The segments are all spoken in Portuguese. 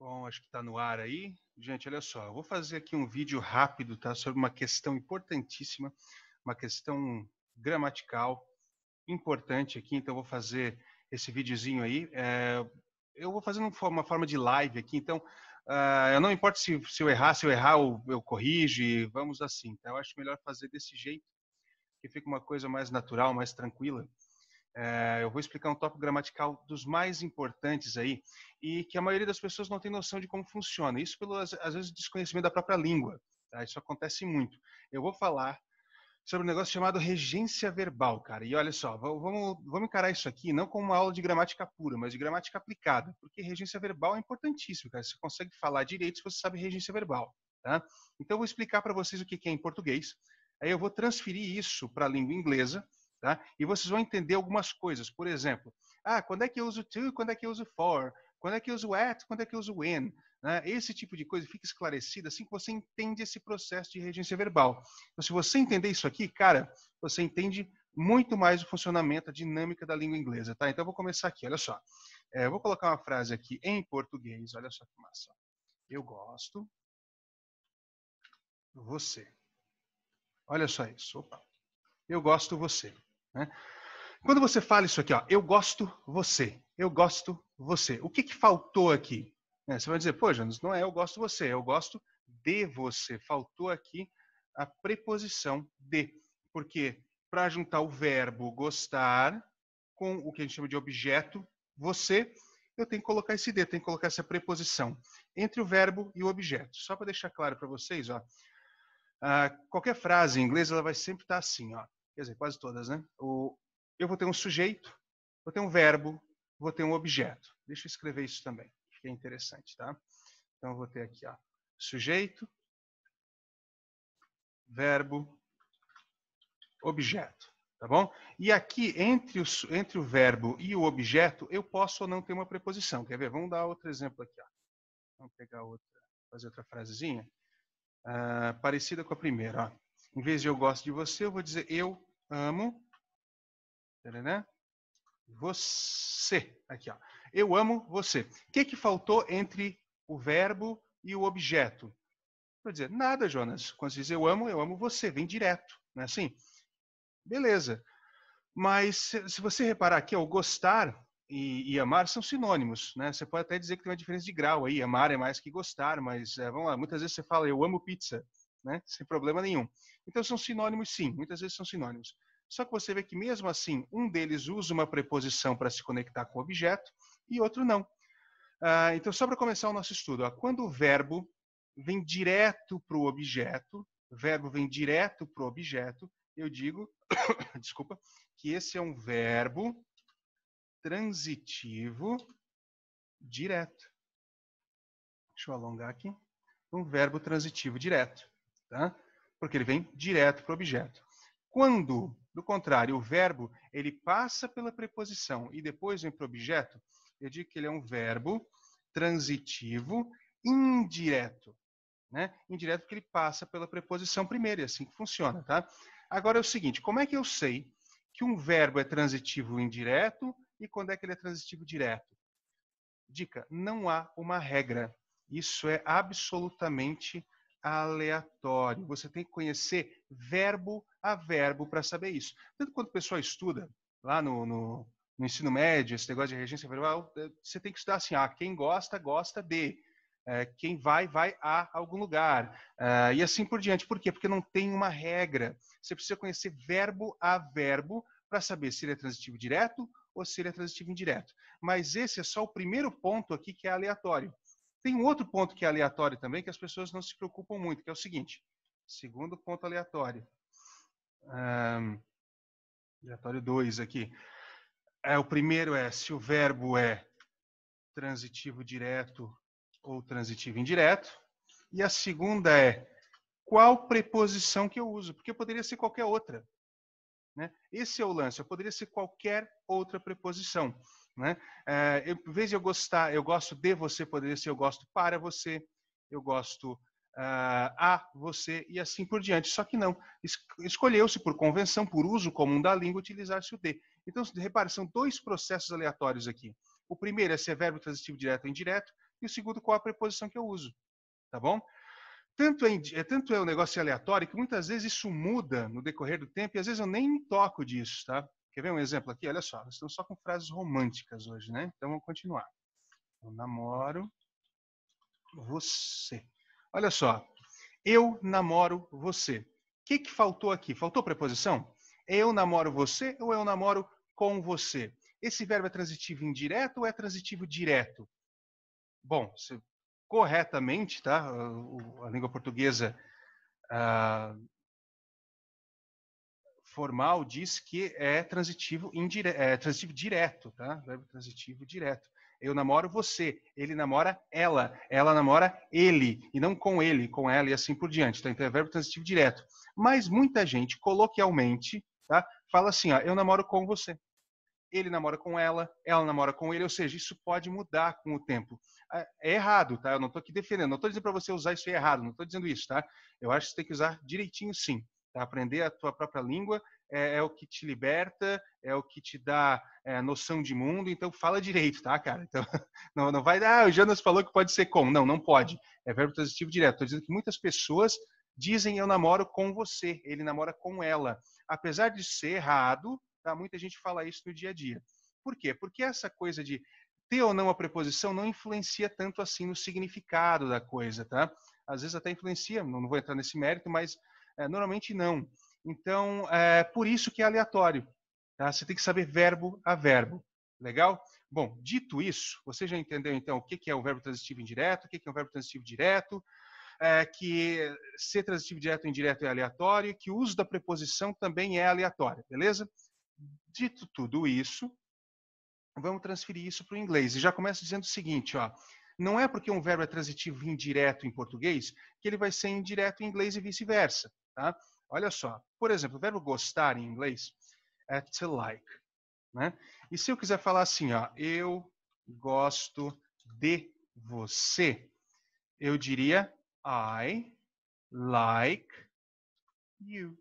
Bom, acho que está no ar aí. Gente, olha só, eu vou fazer aqui um vídeo rápido, tá? Sobre uma questão importantíssima, uma questão gramatical importante aqui. Então, eu vou fazer esse videozinho aí. É, eu vou fazer uma forma de live aqui, então, uh, eu não importa se, se, eu errar, se eu errar, eu, eu corrijo e vamos assim, tá? Eu acho melhor fazer desse jeito, que fica uma coisa mais natural, mais tranquila. É, eu vou explicar um tópico gramatical dos mais importantes aí e que a maioria das pessoas não tem noção de como funciona. Isso pelo às vezes desconhecimento da própria língua. Tá? Isso acontece muito. Eu vou falar sobre um negócio chamado regência verbal, cara. E olha só, vamos, vamos encarar isso aqui não como uma aula de gramática pura, mas de gramática aplicada, porque regência verbal é importantíssimo, cara. Você consegue falar direito se você sabe regência verbal, tá? Então eu vou explicar para vocês o que é em português. Aí eu vou transferir isso para a língua inglesa Tá? E vocês vão entender algumas coisas. Por exemplo, ah, quando é que eu uso to, quando é que eu uso for, quando é que eu uso at, quando é que eu uso when. Né? Esse tipo de coisa fica esclarecida assim que você entende esse processo de regência verbal. Então, se você entender isso aqui, cara, você entende muito mais o funcionamento, a dinâmica da língua inglesa. Tá? Então, eu vou começar aqui, olha só. É, eu vou colocar uma frase aqui em português, olha só que massa. Eu gosto. Você. Olha só isso. Opa. Eu gosto você. Né? Quando você fala isso aqui, ó, eu gosto você, eu gosto você. O que, que faltou aqui? É, você vai dizer, pô, Janus, não é eu gosto você, é eu gosto de você. Faltou aqui a preposição de. Porque para juntar o verbo gostar com o que a gente chama de objeto, você, eu tenho que colocar esse de, tenho que colocar essa preposição entre o verbo e o objeto. Só para deixar claro para vocês, ó, qualquer frase em inglês ela vai sempre estar tá assim, ó quer dizer, quase todas, né? O, eu vou ter um sujeito, vou ter um verbo, vou ter um objeto. Deixa eu escrever isso também, que é interessante, tá? Então, eu vou ter aqui, ó, sujeito, verbo, objeto, tá bom? E aqui, entre o, entre o verbo e o objeto, eu posso ou não ter uma preposição. Quer ver? Vamos dar outro exemplo aqui, ó. Vamos pegar outra, fazer outra frasezinha. Uh, parecida com a primeira, ó. Em vez de eu gosto de você, eu vou dizer eu amo tarará, você. Aqui, ó. Eu amo você. O que, que faltou entre o verbo e o objeto? Vou dizer, nada, Jonas. Quando você diz eu amo, eu amo você. Vem direto. Não é assim? Beleza. Mas se você reparar aqui, o gostar e, e, amar são sinônimos, né? Você pode até dizer que tem uma diferença de grau aí. Amar é mais que gostar, mas é, vamos lá. Muitas vezes você fala eu amo pizza né? Sem problema nenhum. Então são sinônimos sim, muitas vezes são sinônimos. Só que você vê que mesmo assim, um deles usa uma preposição para se conectar com o objeto e outro não. Ah, então, só para começar o nosso estudo, ó, quando o verbo vem direto para o objeto, o verbo vem direto para o objeto, eu digo, desculpa, que esse é um verbo transitivo direto. Deixa eu alongar aqui. Um verbo transitivo direto tá? porque ele vem direto para o objeto. Quando, do contrário, o verbo ele passa pela preposição e depois vem para o objeto, eu digo que ele é um verbo transitivo indireto. Né? Indireto porque ele passa pela preposição primeiro, é assim que funciona. Tá? Agora é o seguinte, como é que eu sei que um verbo é transitivo indireto e quando é que ele é transitivo direto? Dica, não há uma regra. Isso é absolutamente aleatório. Você tem que conhecer verbo a verbo para saber isso. Tanto quando o pessoal estuda lá no, no, no, ensino médio, esse negócio de regência verbal, eh, você tem que estudar assim, ah, quem gosta, gosta de. É, quem vai, vai a algum lugar. Eh, e assim por diante. Por quê? Porque não tem uma regra. Você precisa conhecer verbo a verbo para saber se ele é transitivo direto ou se ele é transitivo indireto. Mas esse é só o primeiro ponto aqui que é aleatório. Tem um outro ponto que é aleatório também, que as pessoas não se preocupam muito, que é o seguinte: segundo ponto aleatório. Um, aleatório 2 aqui. É, o primeiro é se o verbo é transitivo direto ou transitivo indireto. E a segunda é qual preposição que eu uso, porque poderia ser qualquer outra. Né? Esse é o lance, eu poderia ser qualquer outra preposição. Né? É, eh, eu, em vez de eu gostar, eu gosto de você, poderia ser eu gosto para você, eu gosto uh, a você e assim por diante. Só que não, es, escolheu-se por convenção, por uso comum da língua, utilizar-se o de. Então, repare, são dois processos aleatórios aqui. O primeiro é se é verbo transitivo direto ou indireto, e o segundo qual a preposição que eu uso. Tá bom? Tanto é, tanto é um negócio aleatório que muitas vezes isso muda no decorrer do tempo e às vezes eu nem toco disso, tá? Quer ver um exemplo aqui? Olha só, nós estamos só com frases românticas hoje, né? Então vamos continuar. Eu namoro você. Olha só, eu namoro você. O que, que faltou aqui? Faltou preposição? Eu namoro você ou eu namoro com você? Esse verbo é transitivo indireto ou é transitivo direto? Bom, corretamente, tá? A língua portuguesa ah, formal diz que é transitivo, indire é transitivo direto, tá? Verbo transitivo direto. Eu namoro você, ele namora ela, ela namora ele, e não com ele, com ela e assim por diante. Tá? Então é verbo transitivo direto. Mas muita gente, coloquialmente, tá? fala assim: ó, eu namoro com você. Ele namora com ela, ela namora com ele, ou seja, isso pode mudar com o tempo. É, é errado, tá? Eu não estou aqui defendendo, não estou dizendo para você usar isso errado, não estou dizendo isso, tá? Eu acho que você tem que usar direitinho sim. Aprender a tua própria língua é, é, o que te liberta, é o que te dá é, noção de mundo. Então, fala direito, tá, cara? Então, não, não vai, ah, o Jonas falou que pode ser com. Não, não pode. É verbo transitivo direto. Estou dizendo que muitas pessoas dizem eu namoro com você, ele namora com ela. Apesar de ser errado, tá? muita gente fala isso no dia a dia. Por quê? Porque essa coisa de ter ou não a preposição não influencia tanto assim no significado da coisa, tá? Às vezes até influencia, não vou entrar nesse mérito, mas é, normalmente não. Então, é por isso que é aleatório. Tá? Você tem que saber verbo a verbo. Legal? Bom, dito isso, você já entendeu então o que é o verbo transitivo indireto, o que é o verbo transitivo direto, é que ser transitivo direto ou indireto é aleatório, que o uso da preposição também é aleatório, beleza? Dito tudo isso, vamos transferir isso para o inglês. E já começa dizendo o seguinte, ó. Não é porque um verbo é transitivo indireto em português que ele vai ser indireto em inglês e vice-versa. Tá? Olha só, por exemplo, o verbo gostar em inglês é to like. Né? E se eu quiser falar assim, ó, eu gosto de você, eu diria I like you.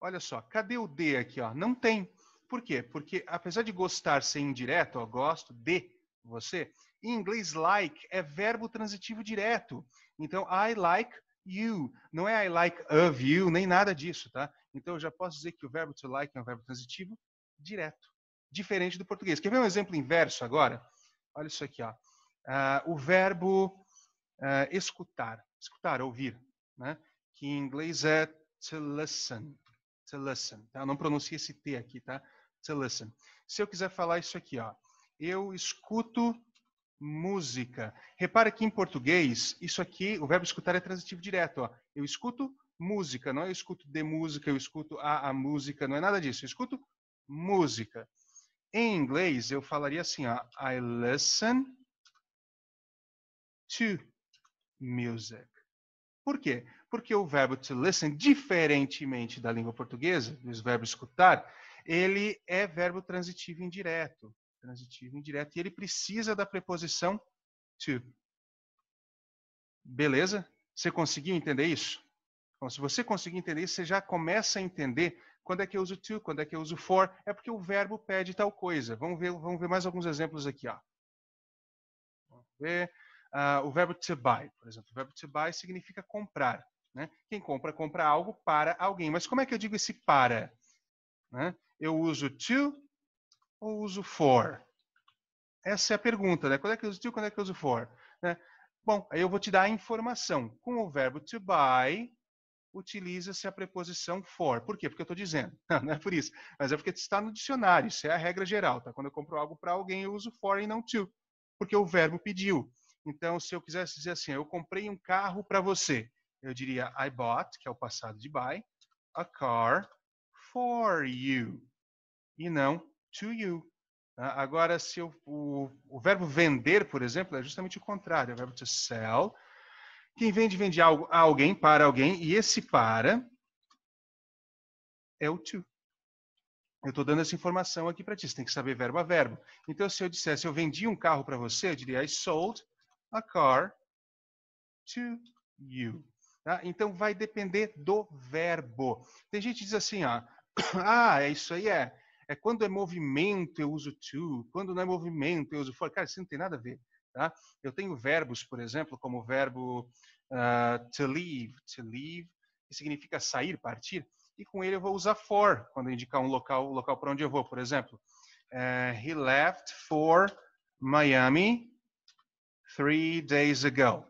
Olha só, cadê o de aqui? Ó? Não tem. Por quê? Porque apesar de gostar ser indireto, ó, gosto de você, em inglês like é verbo transitivo direto. Então, I like you. Não é I like of you, nem nada disso, tá? Então eu já posso dizer que o verbo to like é um verbo transitivo direto, diferente do português. Quer ver um exemplo inverso agora? Olha isso aqui, ó. Uh, o verbo uh, escutar, escutar, ouvir, né? Que em inglês é to listen, to listen. Tá? Eu não pronuncia esse T aqui, tá? To listen. Se eu quiser falar isso aqui, ó. Eu escuto música. Repara que em português, isso aqui, o verbo escutar é transitivo direto. Ó. Eu escuto música, não é eu escuto de música, eu escuto a, a música, não é nada disso. Eu escuto música. Em inglês, eu falaria assim, ó, I listen to music. Por quê? Porque o verbo to listen, diferentemente da língua portuguesa, do verbo escutar, ele é verbo transitivo indireto transitivo indireto, e ele precisa da preposição to. Beleza? Você conseguiu entender isso? Então, se você conseguir entender isso, você já começa a entender quando é que eu uso to, quando é que eu uso for, é porque o verbo pede tal coisa. Vamos ver, vamos ver mais alguns exemplos aqui. Ó. Vamos ver. Uh, o verbo to buy, por exemplo. O verbo to buy significa comprar. Né? Quem compra, compra algo para alguém. Mas como é que eu digo esse para? Né? Eu uso to ou uso for? Essa é a pergunta, né? Quando é que eu uso to, quando é que eu uso for? Né? Bom, aí eu vou te dar a informação. Com o verbo to buy, utiliza-se a preposição for. Por quê? Porque eu estou dizendo. Não é por isso. Mas é porque está no dicionário. Isso é a regra geral. Tá? Quando eu compro algo para alguém, eu uso for e não to. Porque o verbo pediu. Então, se eu quisesse dizer assim, eu comprei um carro para você, eu diria I bought, que é o passado de buy, a car for you. E não to you. Né? Agora, se eu, o, o verbo vender, por exemplo, é justamente o contrário, é o verbo to sell. Quem vende, vende algo a alguém, para alguém, e esse para é o to. Eu estou dando essa informação aqui para ti, você tem que saber verbo a verbo. Então, se eu dissesse, eu vendi um carro para você, eu diria, I sold a car to you. Tá? Então, vai depender do verbo. Tem gente que diz assim, ó, ah, é isso aí, é é quando é movimento eu uso to, quando não é movimento eu uso for. Cara, isso não tem nada a ver. Tá? Eu tenho verbos, por exemplo, como o verbo uh, to leave, to leave, que significa sair, partir, e com ele eu vou usar for quando indicar um local, o local para onde eu vou, por exemplo. Uh, he left for Miami three days ago.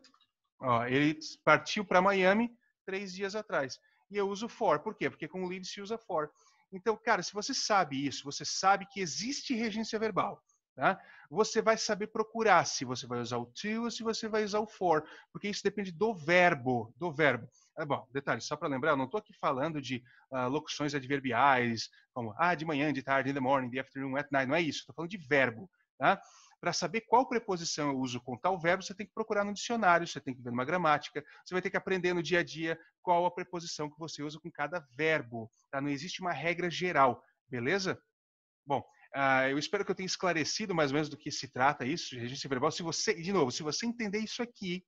Ó, ele partiu para Miami três dias atrás. E eu uso for, por quê? Porque com leave se usa for. Então, cara, se você sabe isso, você sabe que existe regência verbal. Tá? Você vai saber procurar se você vai usar o to ou se você vai usar o for, porque isso depende do verbo, do verbo. Ah, bom, detalhe, só para lembrar, eu não estou aqui falando de uh, locuções adverbiais, como ah, de manhã, de tarde, in the morning, the afternoon, at night, não é isso, estou falando de verbo. Tá? Para saber qual preposição eu uso com tal verbo, você tem que procurar no dicionário, você tem que ver numa gramática, você vai ter que aprender no dia a dia qual a preposição que você usa com cada verbo. Tá? Não existe uma regra geral, beleza? Bom, Uh, eu espero que eu tenha esclarecido mais ou menos do que se trata isso, registro verbal. Se você, de novo, se você entender isso aqui,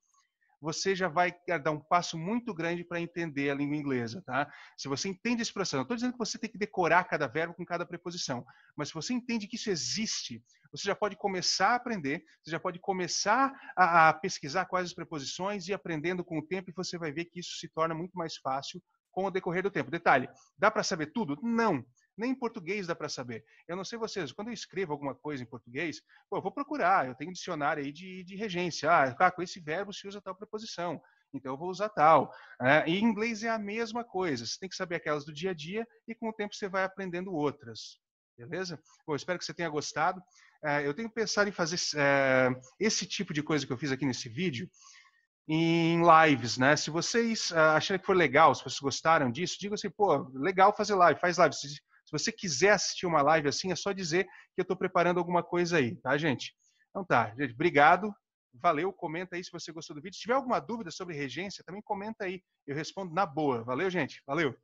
você já vai eh, dar um passo muito grande para entender a língua inglesa, tá? Se você entende a expressão, não estou dizendo que você tem que decorar cada verbo com cada preposição, mas se você entende que isso existe, você já pode começar a aprender, você já pode começar a, a pesquisar quais as preposições e aprendendo com o tempo, e você vai ver que isso se torna muito mais fácil com o decorrer do tempo. Detalhe, dá para saber tudo? Não. Nem em português dá para saber. Eu não sei vocês, quando eu escrevo alguma coisa em português, pô, eu vou procurar, eu tenho um dicionário aí de, de regência. Ah, ah com esse verbo se usa tal preposição, então eu vou usar tal. É, e em inglês é a mesma coisa, você tem que saber aquelas do dia a dia e com o tempo você vai aprendendo outras. Beleza? Bom, espero que você tenha gostado. É, eu tenho pensado em fazer é, esse tipo de coisa que eu fiz aqui nesse vídeo em lives, né? Se vocês ah, acharem que foi legal, se vocês gostaram disso, digam assim, pô, legal fazer live, faz live. Se você quiser assistir uma live assim, é só dizer que eu estou preparando alguma coisa aí, tá, gente? Então tá, gente, obrigado. Valeu, comenta aí se você gostou do vídeo. Se tiver alguma dúvida sobre regência, também comenta aí. Eu respondo na boa. Valeu, gente. Valeu.